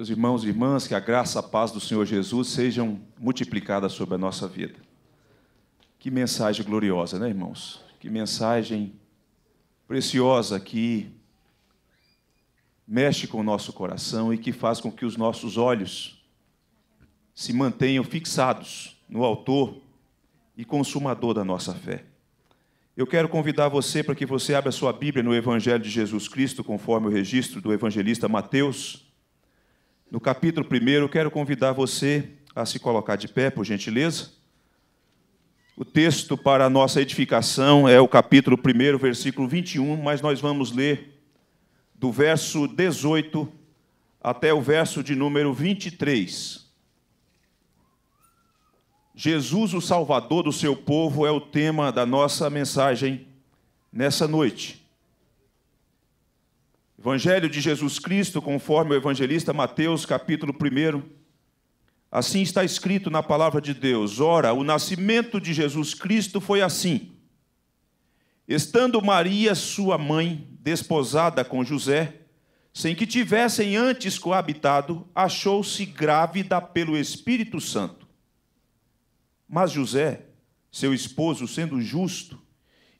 Meus irmãos e irmãs, que a graça, e a paz do Senhor Jesus sejam multiplicadas sobre a nossa vida. Que mensagem gloriosa, né, irmãos? Que mensagem preciosa que mexe com o nosso coração e que faz com que os nossos olhos se mantenham fixados no Autor e Consumador da nossa fé. Eu quero convidar você para que você abra sua Bíblia no Evangelho de Jesus Cristo, conforme o registro do evangelista Mateus no capítulo 1, quero convidar você a se colocar de pé, por gentileza. O texto para a nossa edificação é o capítulo 1, versículo 21, mas nós vamos ler do verso 18 até o verso de número 23. Jesus, o Salvador do seu povo, é o tema da nossa mensagem nessa noite. Evangelho de Jesus Cristo, conforme o evangelista Mateus, capítulo 1. Assim está escrito na palavra de Deus: Ora, o nascimento de Jesus Cristo foi assim. Estando Maria, sua mãe, desposada com José, sem que tivessem antes coabitado, achou-se grávida pelo Espírito Santo. Mas José, seu esposo, sendo justo,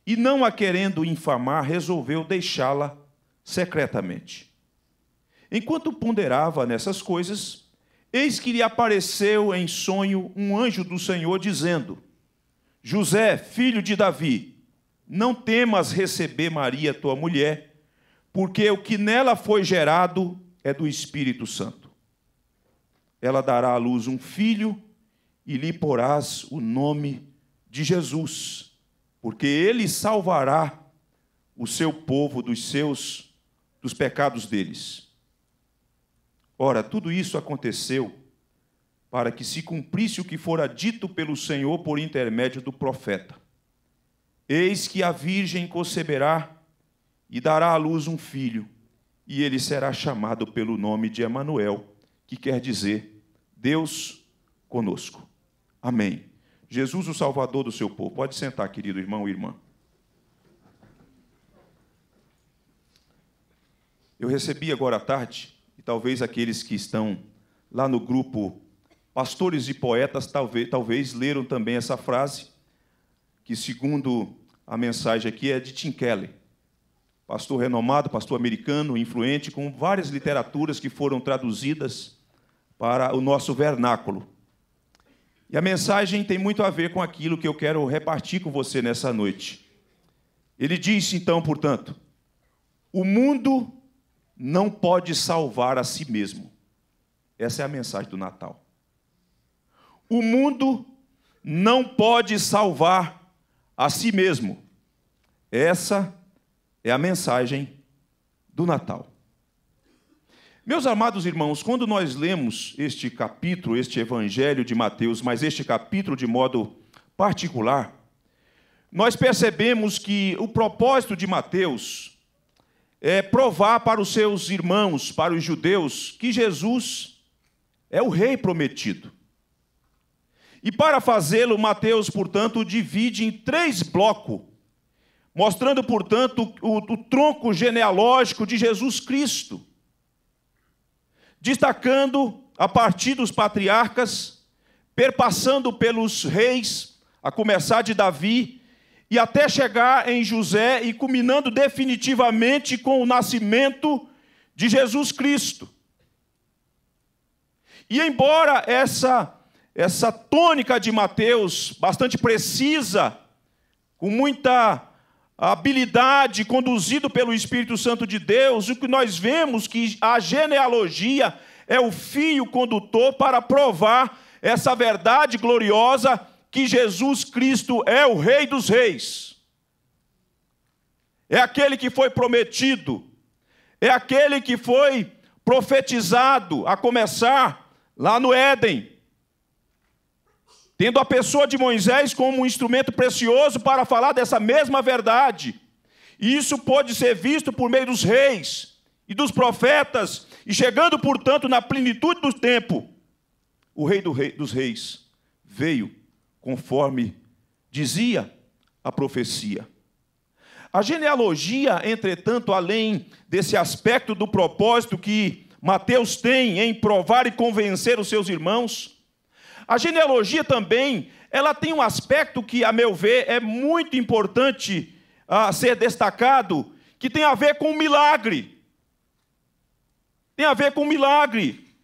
e não a querendo infamar, resolveu deixá-la secretamente. Enquanto ponderava nessas coisas, eis que lhe apareceu em sonho um anjo do Senhor dizendo: José, filho de Davi, não temas receber Maria, tua mulher, porque o que nela foi gerado é do Espírito Santo. Ela dará à luz um filho e lhe porás o nome de Jesus, porque ele salvará o seu povo dos seus pecados dos pecados deles. Ora, tudo isso aconteceu para que se cumprisse o que fora dito pelo Senhor por intermédio do profeta. Eis que a virgem conceberá e dará à luz um filho, e ele será chamado pelo nome de Emanuel, que quer dizer Deus conosco. Amém. Jesus, o Salvador do seu povo. Pode sentar, querido irmão e irmã. Eu recebi agora à tarde, e talvez aqueles que estão lá no grupo Pastores e Poetas talvez, talvez leram também essa frase, que segundo a mensagem aqui é de Tim Keller, pastor renomado, pastor americano, influente, com várias literaturas que foram traduzidas para o nosso vernáculo. E a mensagem tem muito a ver com aquilo que eu quero repartir com você nessa noite. Ele disse então, portanto, o mundo não pode salvar a si mesmo. Essa é a mensagem do Natal. O mundo não pode salvar a si mesmo. Essa é a mensagem do Natal. Meus amados irmãos, quando nós lemos este capítulo, este evangelho de Mateus, mas este capítulo de modo particular, nós percebemos que o propósito de Mateus é, provar para os seus irmãos, para os judeus, que Jesus é o rei prometido. E para fazê-lo, Mateus, portanto, divide em três blocos, mostrando, portanto, o, o tronco genealógico de Jesus Cristo, destacando a partir dos patriarcas, perpassando pelos reis, a começar de Davi, e até chegar em José e culminando definitivamente com o nascimento de Jesus Cristo. E embora essa essa tônica de Mateus, bastante precisa, com muita habilidade, conduzido pelo Espírito Santo de Deus, o que nós vemos que a genealogia é o fio condutor para provar essa verdade gloriosa que Jesus Cristo é o Rei dos Reis, é aquele que foi prometido, é aquele que foi profetizado, a começar lá no Éden, tendo a pessoa de Moisés como um instrumento precioso para falar dessa mesma verdade. E isso pôde ser visto por meio dos reis e dos profetas, e chegando, portanto, na plenitude do tempo, o Rei, do rei dos Reis veio conforme dizia a profecia. A genealogia, entretanto, além desse aspecto do propósito que Mateus tem em provar e convencer os seus irmãos, a genealogia também, ela tem um aspecto que, a meu ver, é muito importante a ser destacado, que tem a ver com o milagre. Tem a ver com o milagre.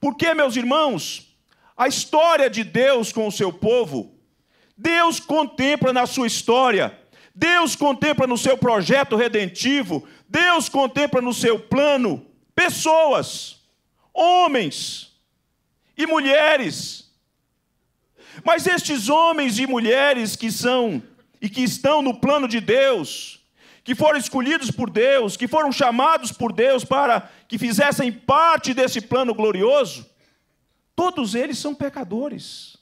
Porque, meus irmãos, a história de Deus com o seu povo. Deus contempla na sua história, Deus contempla no seu projeto redentivo, Deus contempla no seu plano pessoas, homens e mulheres. Mas estes homens e mulheres que são e que estão no plano de Deus, que foram escolhidos por Deus, que foram chamados por Deus para que fizessem parte desse plano glorioso, Todos eles são pecadores.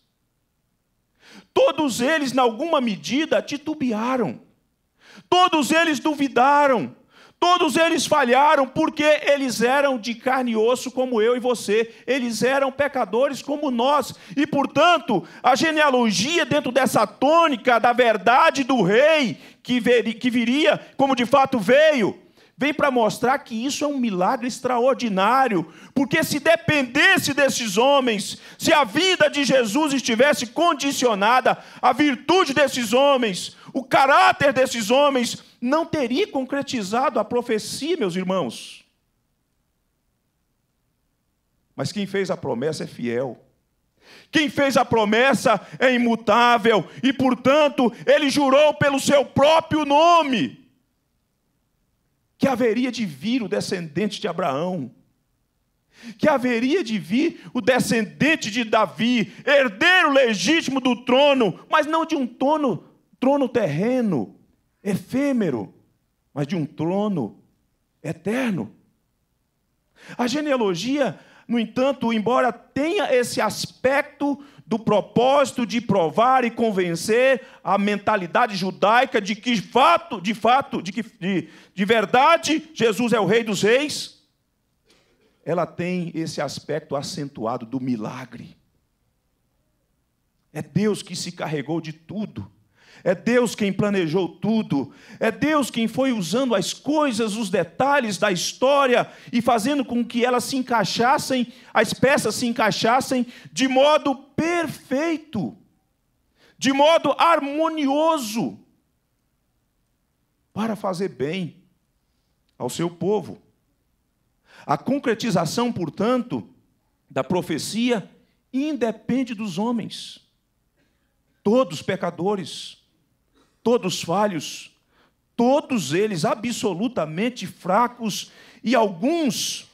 Todos eles, em alguma medida, titubearam. Todos eles duvidaram. Todos eles falharam porque eles eram de carne e osso como eu e você, eles eram pecadores como nós, e portanto, a genealogia dentro dessa tônica da verdade do rei que viria, como de fato veio, vem para mostrar que isso é um milagre extraordinário, porque se dependesse desses homens, se a vida de Jesus estivesse condicionada à virtude desses homens, o caráter desses homens, não teria concretizado a profecia, meus irmãos. Mas quem fez a promessa é fiel. Quem fez a promessa é imutável e, portanto, ele jurou pelo seu próprio nome que haveria de vir o descendente de Abraão, que haveria de vir o descendente de Davi, herdeiro legítimo do trono, mas não de um trono, trono terreno, efêmero, mas de um trono eterno. A genealogia, no entanto, embora tenha esse aspecto do propósito de provar e convencer a mentalidade judaica de que fato, de fato, de que de, de verdade Jesus é o rei dos reis, ela tem esse aspecto acentuado do milagre. É Deus que se carregou de tudo é Deus quem planejou tudo. É Deus quem foi usando as coisas, os detalhes da história e fazendo com que elas se encaixassem, as peças se encaixassem de modo perfeito, de modo harmonioso, para fazer bem ao seu povo. A concretização, portanto, da profecia independe dos homens. Todos pecadores todos falhos, todos eles absolutamente fracos e alguns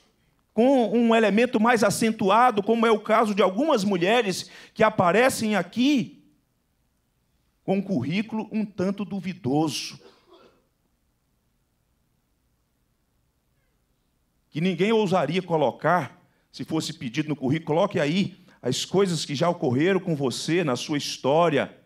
com um elemento mais acentuado, como é o caso de algumas mulheres que aparecem aqui com um currículo um tanto duvidoso. Que ninguém ousaria colocar, se fosse pedido no currículo, coloque aí as coisas que já ocorreram com você na sua história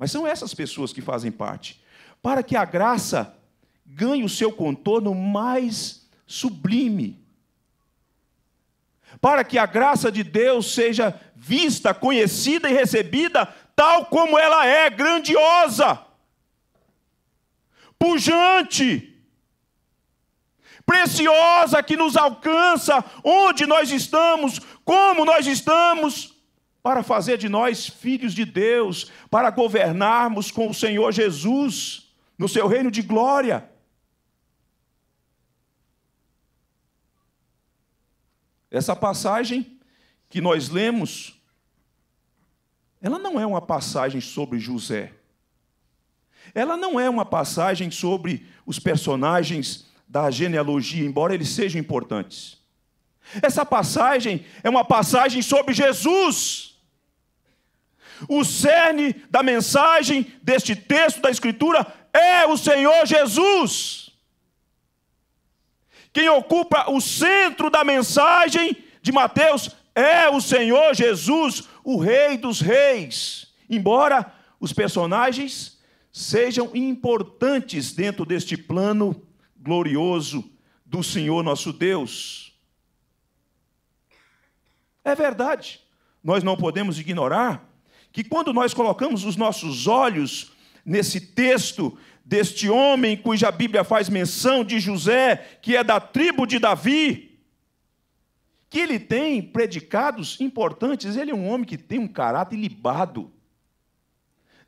mas são essas pessoas que fazem parte. Para que a graça ganhe o seu contorno mais sublime. Para que a graça de Deus seja vista, conhecida e recebida tal como ela é, grandiosa, pujante, preciosa que nos alcança onde nós estamos, como nós estamos para fazer de nós filhos de Deus, para governarmos com o Senhor Jesus no seu reino de glória. Essa passagem que nós lemos, ela não é uma passagem sobre José. Ela não é uma passagem sobre os personagens da genealogia, embora eles sejam importantes. Essa passagem é uma passagem sobre Jesus. O cerne da mensagem deste texto da Escritura é o Senhor Jesus. Quem ocupa o centro da mensagem de Mateus é o Senhor Jesus, o Rei dos Reis. Embora os personagens sejam importantes dentro deste plano glorioso do Senhor nosso Deus. É verdade, nós não podemos ignorar que quando nós colocamos os nossos olhos nesse texto deste homem cuja Bíblia faz menção de José, que é da tribo de Davi, que ele tem predicados importantes, ele é um homem que tem um caráter libado.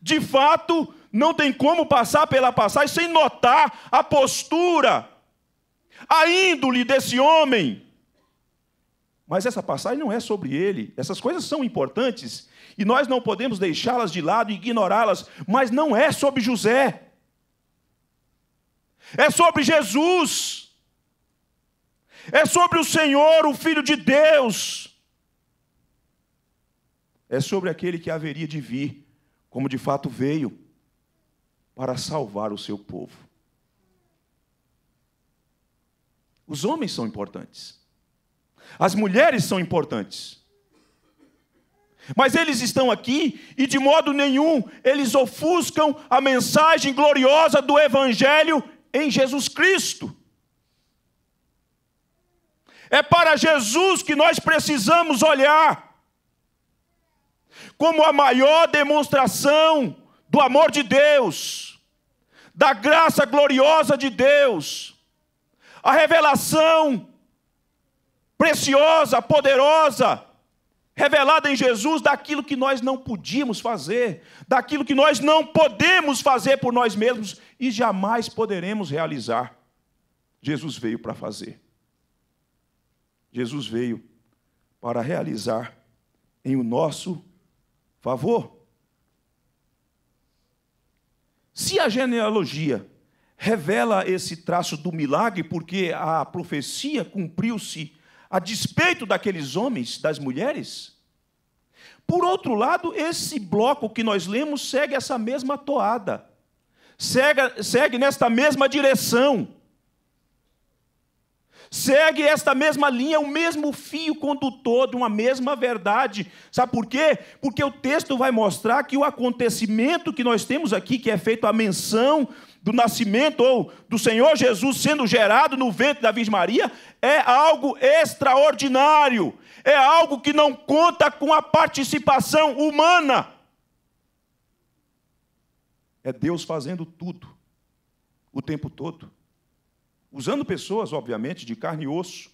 De fato, não tem como passar pela passagem sem notar a postura, a índole desse homem. Mas essa passagem não é sobre ele. Essas coisas são importantes e nós não podemos deixá-las de lado e ignorá-las, mas não é sobre José, é sobre Jesus, é sobre o Senhor, o Filho de Deus, é sobre aquele que haveria de vir, como de fato veio, para salvar o seu povo. Os homens são importantes, as mulheres são importantes. Mas eles estão aqui e de modo nenhum eles ofuscam a mensagem gloriosa do Evangelho em Jesus Cristo. É para Jesus que nós precisamos olhar como a maior demonstração do amor de Deus, da graça gloriosa de Deus, a revelação preciosa, poderosa revelada em Jesus daquilo que nós não podíamos fazer, daquilo que nós não podemos fazer por nós mesmos e jamais poderemos realizar. Jesus veio para fazer. Jesus veio para realizar em o nosso favor. Se a genealogia revela esse traço do milagre, porque a profecia cumpriu-se a despeito daqueles homens, das mulheres. Por outro lado, esse bloco que nós lemos segue essa mesma toada, segue, segue nesta mesma direção, segue esta mesma linha, o mesmo fio condutor de uma mesma verdade. Sabe por quê? Porque o texto vai mostrar que o acontecimento que nós temos aqui, que é feito a menção do nascimento ou do Senhor Jesus sendo gerado no ventre da Virgem Maria é algo extraordinário, é algo que não conta com a participação humana. É Deus fazendo tudo, o tempo todo, usando pessoas, obviamente, de carne e osso,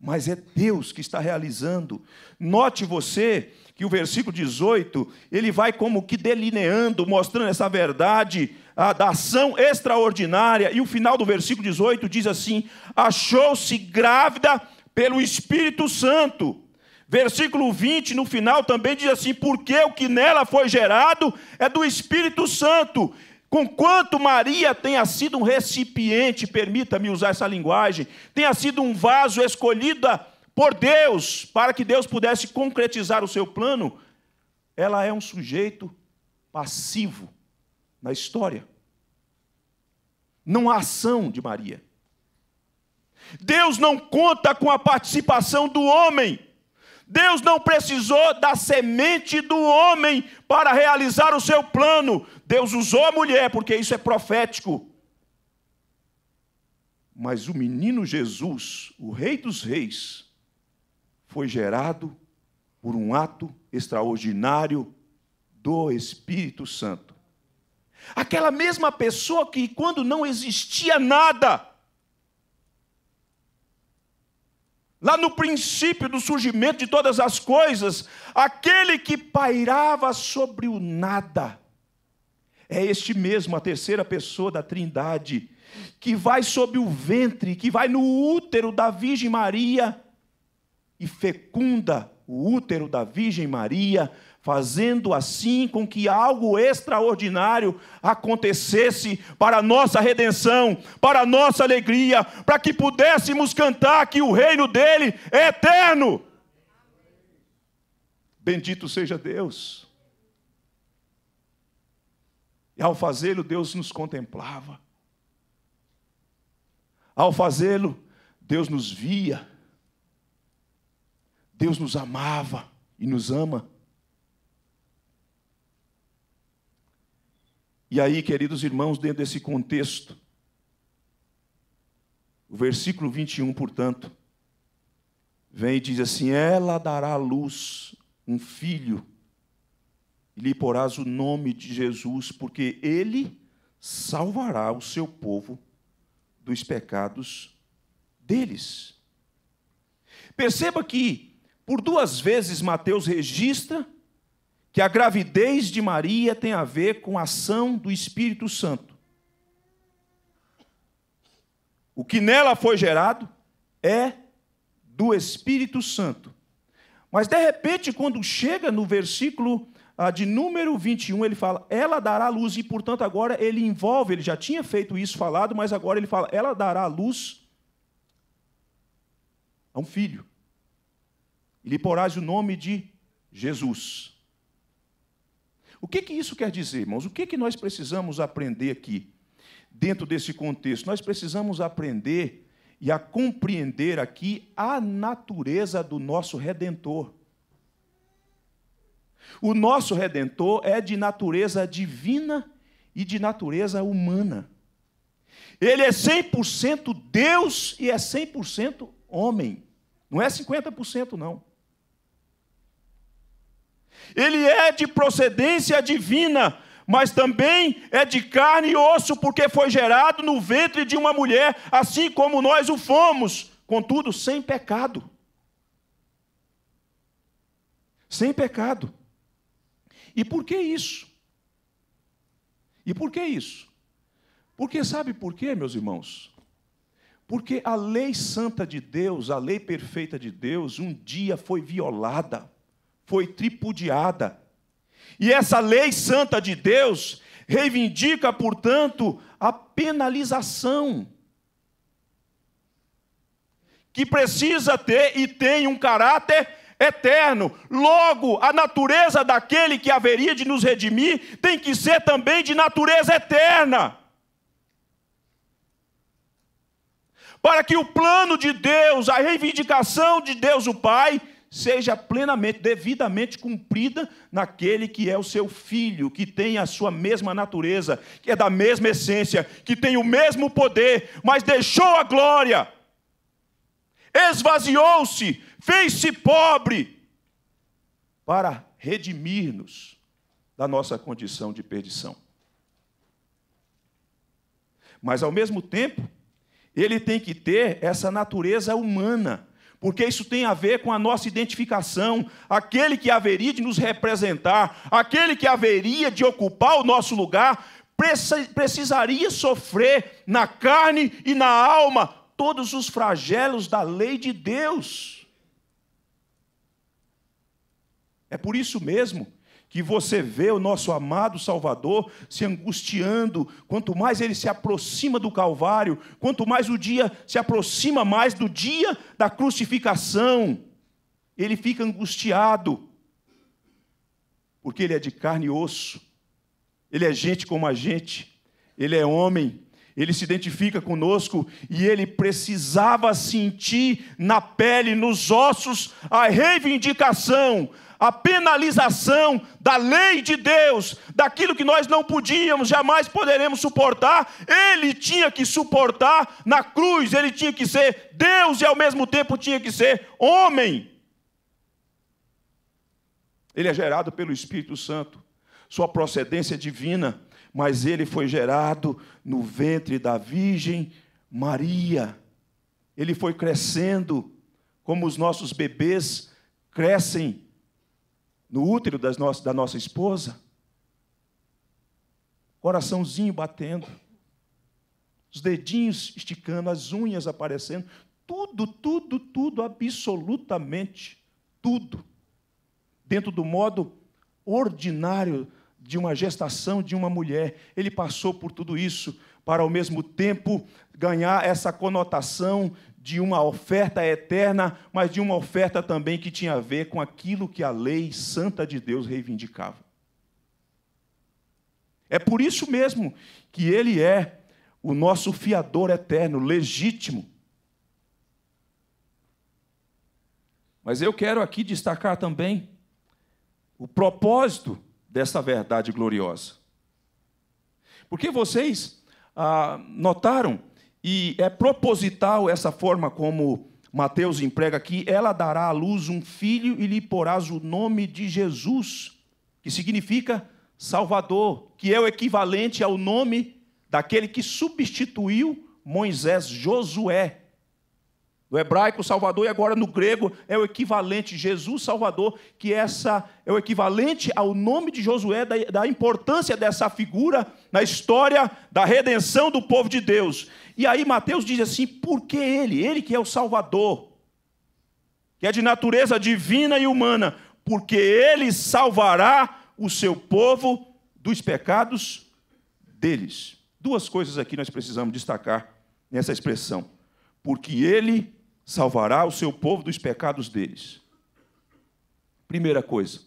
mas é Deus que está realizando. Note você que o versículo 18, ele vai como que delineando, mostrando essa verdade a, da ação extraordinária, e o final do versículo 18 diz assim: achou-se grávida pelo Espírito Santo. Versículo 20, no final, também diz assim: porque o que nela foi gerado é do Espírito Santo. Conquanto Maria tenha sido um recipiente, permita-me usar essa linguagem, tenha sido um vaso escolhida por Deus para que Deus pudesse concretizar o seu plano, ela é um sujeito passivo na história. Não há ação de Maria. Deus não conta com a participação do homem Deus não precisou da semente do homem para realizar o seu plano. Deus usou a mulher, porque isso é profético. Mas o menino Jesus, o Rei dos Reis, foi gerado por um ato extraordinário do Espírito Santo. Aquela mesma pessoa que, quando não existia nada, lá no princípio do surgimento de todas as coisas, aquele que pairava sobre o nada. É este mesmo, a terceira pessoa da Trindade, que vai sobre o ventre, que vai no útero da Virgem Maria e fecunda o útero da Virgem Maria fazendo assim com que algo extraordinário acontecesse para a nossa redenção, para a nossa alegria, para que pudéssemos cantar que o reino dele é eterno. Bendito seja Deus. E ao fazê-lo, Deus nos contemplava. Ao fazê-lo, Deus nos via. Deus nos amava e nos ama. E aí, queridos irmãos, dentro desse contexto, o versículo 21, portanto, vem e diz assim: Ela dará à luz um filho, e lhe porás o nome de Jesus, porque ele salvará o seu povo dos pecados deles. Perceba que, por duas vezes, Mateus registra que a gravidez de Maria tem a ver com a ação do Espírito Santo. O que nela foi gerado é do Espírito Santo. Mas de repente, quando chega no versículo ah, de número 21, ele fala: Ela dará luz, e portanto agora ele envolve, ele já tinha feito isso falado, mas agora ele fala: Ela dará luz a um filho. E lhe porás o nome de Jesus o que, que isso quer dizer, irmãos? O que, que nós precisamos aprender aqui, dentro desse contexto? Nós precisamos aprender e a compreender aqui a natureza do nosso redentor. O nosso redentor é de natureza divina e de natureza humana. Ele é 100% Deus e é 100% homem. Não é 50% não. Ele é de procedência divina, mas também é de carne e osso, porque foi gerado no ventre de uma mulher, assim como nós o fomos, contudo, sem pecado. Sem pecado. E por que isso? E por que isso? Porque sabe por quê, meus irmãos? Porque a lei santa de Deus, a lei perfeita de Deus, um dia foi violada foi tripudiada. E essa lei santa de Deus reivindica, portanto, a penalização que precisa ter e tem um caráter eterno. Logo, a natureza daquele que haveria de nos redimir tem que ser também de natureza eterna. Para que o plano de Deus, a reivindicação de Deus o Pai, seja plenamente, devidamente cumprida naquele que é o seu filho, que tem a sua mesma natureza, que é da mesma essência, que tem o mesmo poder, mas deixou a glória, esvaziou-se, fez-se pobre, para redimir-nos da nossa condição de perdição. Mas, ao mesmo tempo, ele tem que ter essa natureza humana porque isso tem a ver com a nossa identificação, aquele que haveria de nos representar, aquele que haveria de ocupar o nosso lugar, precisaria sofrer na carne e na alma todos os flagelos da lei de Deus. É por isso mesmo que você vê o nosso amado Salvador se angustiando, quanto mais ele se aproxima do Calvário, quanto mais o dia se aproxima mais do dia da crucificação, ele fica angustiado, porque ele é de carne e osso, ele é gente como a gente, ele é homem, ele se identifica conosco e ele precisava sentir na pele, nos ossos, a reivindicação, a penalização da lei de Deus, daquilo que nós não podíamos, jamais poderemos suportar, ele tinha que suportar na cruz, ele tinha que ser Deus e ao mesmo tempo tinha que ser homem. Ele é gerado pelo Espírito Santo, sua procedência é divina mas ele foi gerado no ventre da Virgem Maria. Ele foi crescendo, como os nossos bebês crescem no útero das da nossa esposa. Coraçãozinho batendo, os dedinhos esticando, as unhas aparecendo, tudo, tudo, tudo, absolutamente tudo, dentro do modo ordinário de uma gestação de uma mulher. Ele passou por tudo isso para, ao mesmo tempo, ganhar essa conotação de uma oferta eterna, mas de uma oferta também que tinha a ver com aquilo que a lei santa de Deus reivindicava. É por isso mesmo que ele é o nosso fiador eterno, legítimo. Mas eu quero aqui destacar também o propósito dessa verdade gloriosa. Porque vocês ah, notaram, e é proposital essa forma como Mateus emprega aqui: ela dará à luz um filho e lhe porás o nome de Jesus, que significa Salvador, que é o equivalente ao nome daquele que substituiu Moisés, Josué, no hebraico, Salvador, e agora no grego é o equivalente, Jesus Salvador, que essa é o equivalente ao nome de Josué, da, da importância dessa figura na história da redenção do povo de Deus. E aí Mateus diz assim: por que ele? Ele que é o Salvador, que é de natureza divina e humana, porque ele salvará o seu povo dos pecados deles. Duas coisas aqui nós precisamos destacar nessa expressão. Porque ele salvará o seu povo dos pecados deles. Primeira coisa,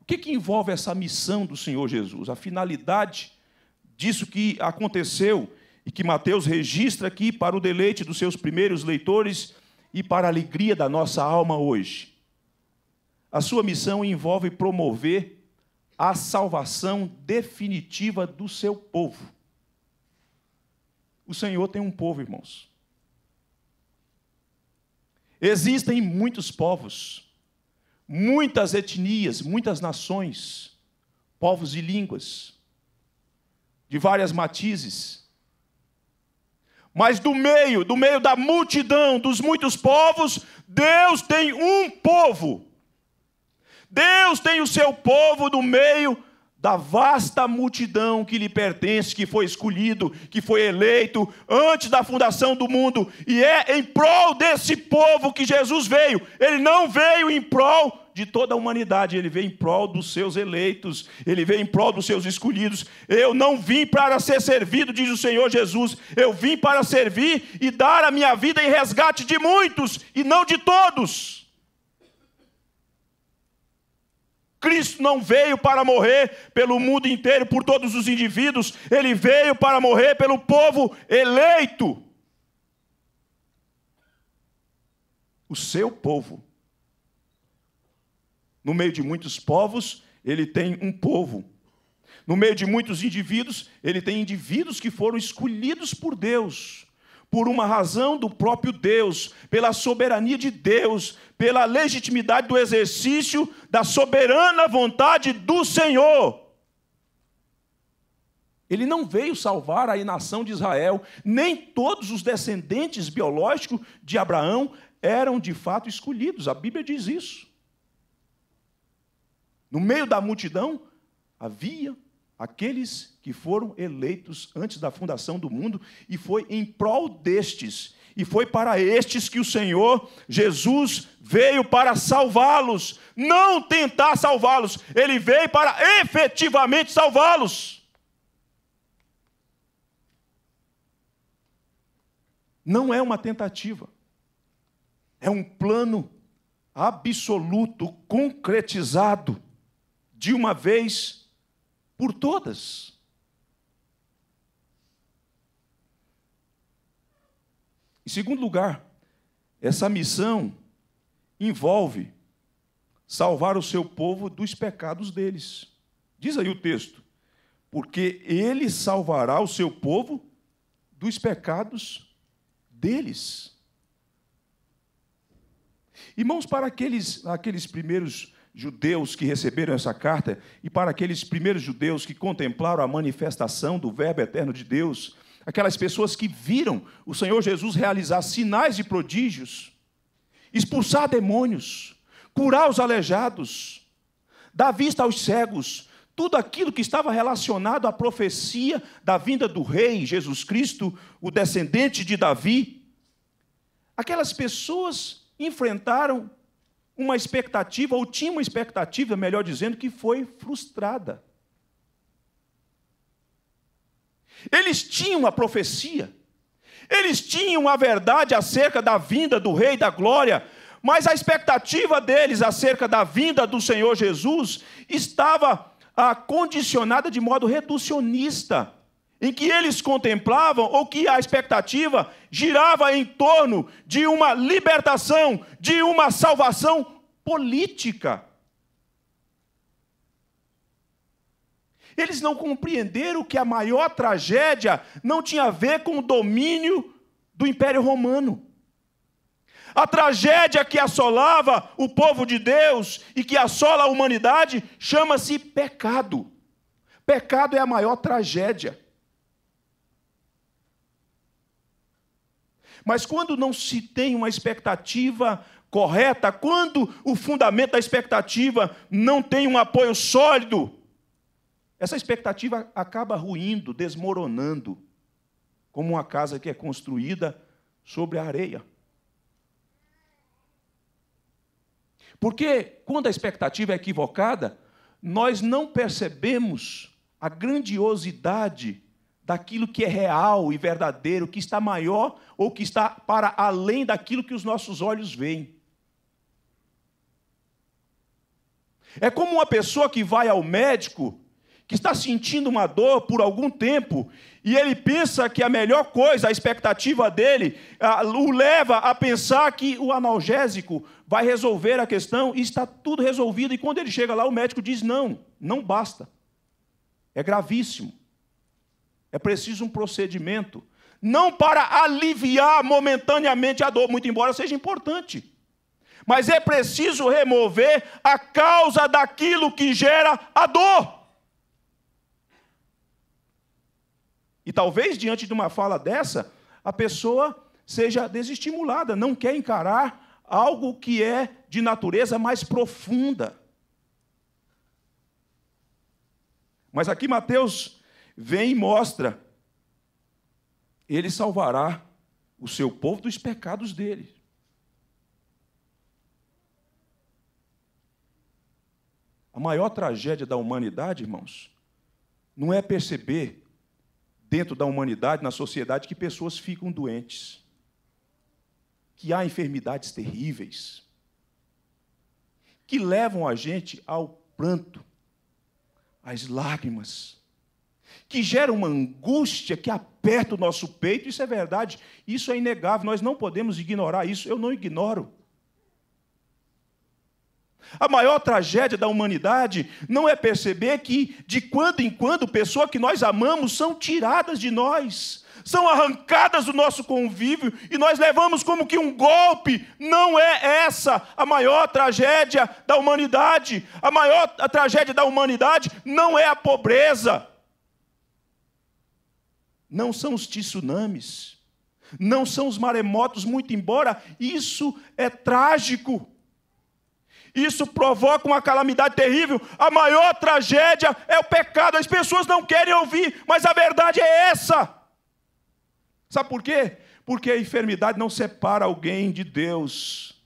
o que, que envolve essa missão do Senhor Jesus? A finalidade disso que aconteceu e que Mateus registra aqui para o deleite dos seus primeiros leitores e para a alegria da nossa alma hoje. A sua missão envolve promover a salvação definitiva do seu povo. O Senhor tem um povo, irmãos. Existem muitos povos, muitas etnias, muitas nações, povos e línguas, de várias matizes. Mas do meio, do meio da multidão, dos muitos povos, Deus tem um povo. Deus tem o seu povo do meio da vasta multidão que lhe pertence, que foi escolhido, que foi eleito antes da fundação do mundo, e é em prol desse povo que Jesus veio. Ele não veio em prol de toda a humanidade, ele veio em prol dos seus eleitos, ele veio em prol dos seus escolhidos. Eu não vim para ser servido, diz o Senhor Jesus, eu vim para servir e dar a minha vida em resgate de muitos e não de todos. Cristo não veio para morrer pelo mundo inteiro, por todos os indivíduos, ele veio para morrer pelo povo eleito. O seu povo. No meio de muitos povos, ele tem um povo. No meio de muitos indivíduos, ele tem indivíduos que foram escolhidos por Deus por uma razão do próprio Deus, pela soberania de Deus, pela legitimidade do exercício da soberana vontade do Senhor. Ele não veio salvar a nação de Israel, nem todos os descendentes biológicos de Abraão eram de fato escolhidos. A Bíblia diz isso. No meio da multidão havia aqueles que foram eleitos antes da fundação do mundo, e foi em prol destes, e foi para estes que o Senhor Jesus veio para salvá-los, não tentar salvá-los, ele veio para efetivamente salvá-los. Não é uma tentativa, é um plano absoluto, concretizado, de uma vez por todas. Em segundo lugar, essa missão envolve salvar o seu povo dos pecados deles. Diz aí o texto: porque ele salvará o seu povo dos pecados deles. Irmãos, para aqueles, aqueles primeiros judeus que receberam essa carta e para aqueles primeiros judeus que contemplaram a manifestação do Verbo eterno de Deus, aquelas pessoas que viram o Senhor Jesus realizar sinais e prodígios, expulsar demônios, curar os aleijados, dar vista aos cegos, tudo aquilo que estava relacionado à profecia da vinda do rei Jesus Cristo, o descendente de Davi, aquelas pessoas enfrentaram uma expectativa, ou tinha uma expectativa, melhor dizendo, que foi frustrada. Eles tinham a profecia, eles tinham a verdade acerca da vinda do Rei da Glória, mas a expectativa deles acerca da vinda do Senhor Jesus estava ah, condicionada de modo reducionista em que eles contemplavam ou que a expectativa girava em torno de uma libertação, de uma salvação política. Eles não compreenderam que a maior tragédia não tinha a ver com o domínio do Império Romano. A tragédia que assolava o povo de Deus e que assola a humanidade chama-se pecado. Pecado é a maior tragédia. Mas quando não se tem uma expectativa correta, quando o fundamento da expectativa não tem um apoio sólido, essa expectativa acaba ruindo, desmoronando, como uma casa que é construída sobre a areia. Porque quando a expectativa é equivocada, nós não percebemos a grandiosidade daquilo que é real e verdadeiro, que está maior ou que está para além daquilo que os nossos olhos veem. É como uma pessoa que vai ao médico, que está sentindo uma dor por algum tempo, e ele pensa que a melhor coisa, a expectativa dele, o leva a pensar que o analgésico vai resolver a questão e está tudo resolvido. E quando ele chega lá, o médico diz: não, não basta. É gravíssimo. É preciso um procedimento, não para aliviar momentaneamente a dor, muito embora seja importante, mas é preciso remover a causa daquilo que gera a dor. E talvez diante de uma fala dessa, a pessoa seja desestimulada, não quer encarar algo que é de natureza mais profunda. Mas aqui Mateus Vem e mostra. Ele salvará o seu povo dos pecados dele. A maior tragédia da humanidade, irmãos, não é perceber dentro da humanidade, na sociedade, que pessoas ficam doentes, que há enfermidades terríveis, que levam a gente ao pranto, às lágrimas, que gera uma angústia que aperta o nosso peito, isso é verdade, isso é inegável, nós não podemos ignorar isso, eu não ignoro. A maior tragédia da humanidade não é perceber que, de quando em quando, pessoas que nós amamos são tiradas de nós, são arrancadas do nosso convívio e nós levamos como que um golpe. Não é essa a maior tragédia da humanidade. A maior a tragédia da humanidade não é a pobreza não são os tsunamis, não são os maremotos, muito embora isso é trágico. Isso provoca uma calamidade terrível. A maior tragédia é o pecado. As pessoas não querem ouvir, mas a verdade é essa. Sabe por quê? Porque a enfermidade não separa alguém de Deus.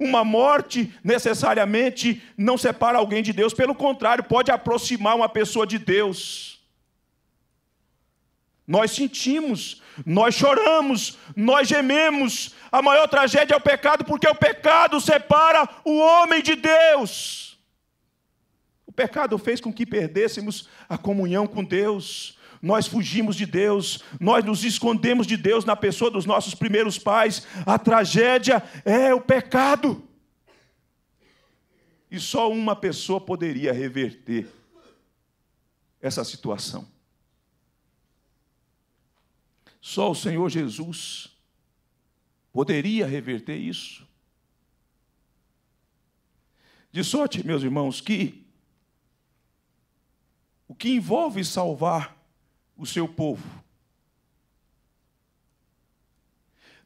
Uma morte necessariamente não separa alguém de Deus, pelo contrário, pode aproximar uma pessoa de Deus. Nós sentimos, nós choramos, nós gememos. A maior tragédia é o pecado, porque o pecado separa o homem de Deus. O pecado fez com que perdêssemos a comunhão com Deus. Nós fugimos de Deus, nós nos escondemos de Deus na pessoa dos nossos primeiros pais. A tragédia é o pecado. E só uma pessoa poderia reverter essa situação só o Senhor Jesus poderia reverter isso. De sorte, meus irmãos, que o que envolve salvar o seu povo,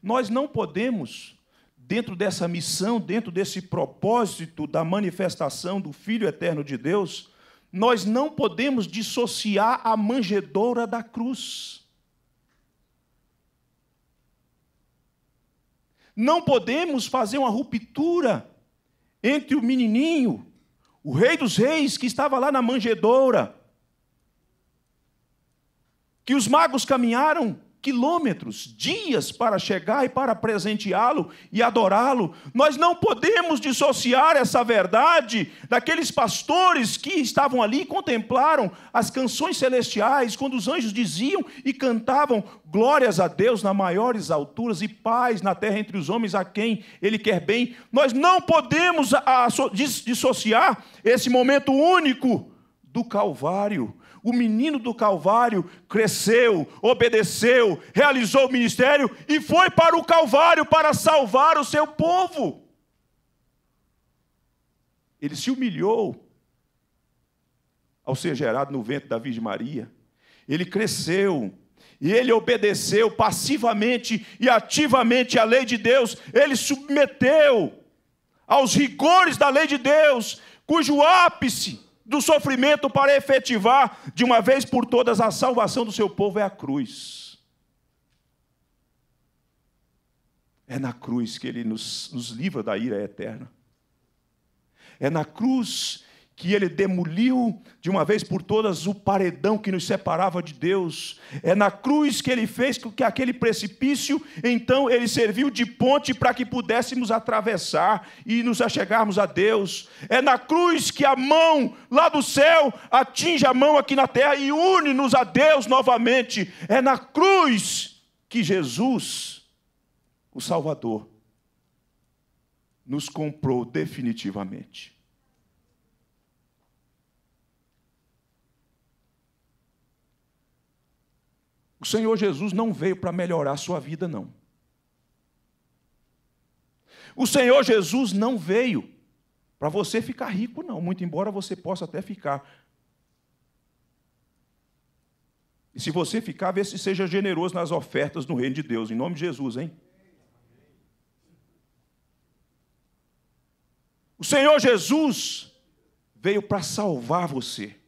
nós não podemos, dentro dessa missão, dentro desse propósito da manifestação do Filho Eterno de Deus, nós não podemos dissociar a manjedoura da cruz. Não podemos fazer uma ruptura entre o menininho, o rei dos reis que estava lá na manjedoura, que os magos caminharam quilômetros, dias para chegar e para presenteá-lo e adorá-lo. Nós não podemos dissociar essa verdade daqueles pastores que estavam ali e contemplaram as canções celestiais, quando os anjos diziam e cantavam glórias a Deus nas maiores alturas e paz na terra entre os homens a quem Ele quer bem. Nós não podemos dissociar esse momento único do Calvário o menino do Calvário cresceu, obedeceu, realizou o ministério e foi para o Calvário para salvar o seu povo. Ele se humilhou ao ser gerado no ventre da Virgem Maria. Ele cresceu, e ele obedeceu passivamente e ativamente à lei de Deus, ele submeteu aos rigores da lei de Deus, cujo ápice do sofrimento para efetivar de uma vez por todas a salvação do seu povo é a cruz. É na cruz que ele nos, nos livra da ira eterna. É na cruz que ele demoliu de uma vez por todas o paredão que nos separava de Deus. É na cruz que ele fez que aquele precipício, então, ele serviu de ponte para que pudéssemos atravessar e nos achegarmos a Deus. É na cruz que a mão lá do céu atinge a mão aqui na terra e une-nos a Deus novamente. É na cruz que Jesus, o Salvador, nos comprou definitivamente. O Senhor Jesus não veio para melhorar a sua vida, não. O Senhor Jesus não veio para você ficar rico, não, muito embora você possa até ficar. E se você ficar, vê se seja generoso nas ofertas no reino de Deus, em nome de Jesus, hein? O Senhor Jesus veio para salvar você.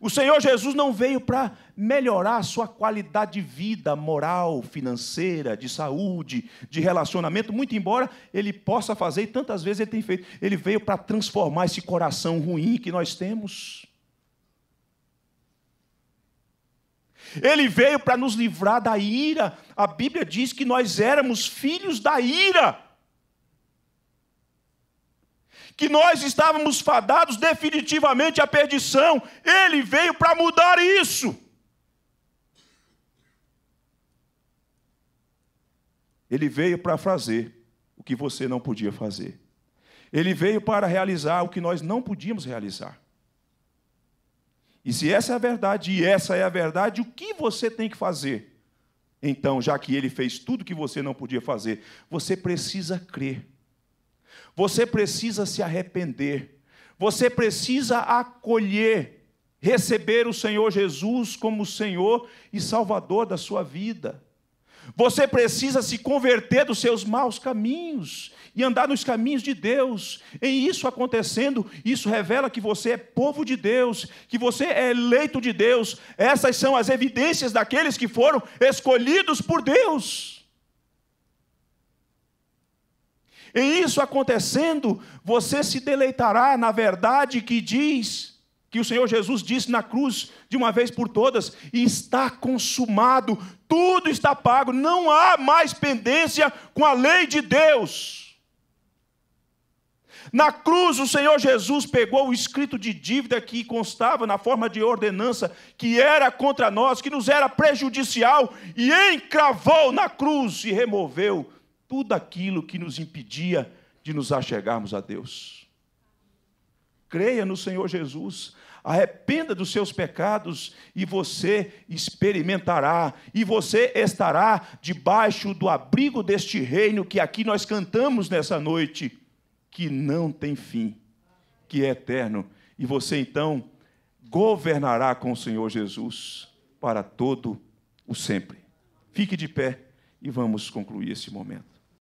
O Senhor Jesus não veio para melhorar a sua qualidade de vida moral, financeira, de saúde, de relacionamento, muito embora ele possa fazer, e tantas vezes ele tem feito. Ele veio para transformar esse coração ruim que nós temos. Ele veio para nos livrar da ira. A Bíblia diz que nós éramos filhos da ira que nós estávamos fadados definitivamente à perdição. Ele veio para mudar isso. Ele veio para fazer o que você não podia fazer. Ele veio para realizar o que nós não podíamos realizar. E se essa é a verdade, e essa é a verdade, o que você tem que fazer? Então, já que ele fez tudo que você não podia fazer, você precisa crer você precisa se arrepender. Você precisa acolher, receber o Senhor Jesus como Senhor e Salvador da sua vida. Você precisa se converter dos seus maus caminhos e andar nos caminhos de Deus. Em isso acontecendo, isso revela que você é povo de Deus, que você é eleito de Deus. Essas são as evidências daqueles que foram escolhidos por Deus. E isso acontecendo, você se deleitará na verdade que diz que o Senhor Jesus disse na cruz de uma vez por todas: está consumado, tudo está pago, não há mais pendência com a lei de Deus. Na cruz, o Senhor Jesus pegou o escrito de dívida que constava na forma de ordenança que era contra nós, que nos era prejudicial, e encravou na cruz e removeu tudo aquilo que nos impedia de nos achegarmos a Deus. Creia no Senhor Jesus, arrependa dos seus pecados e você experimentará, e você estará debaixo do abrigo deste reino que aqui nós cantamos nessa noite, que não tem fim, que é eterno. E você então governará com o Senhor Jesus para todo o sempre. Fique de pé e vamos concluir esse momento.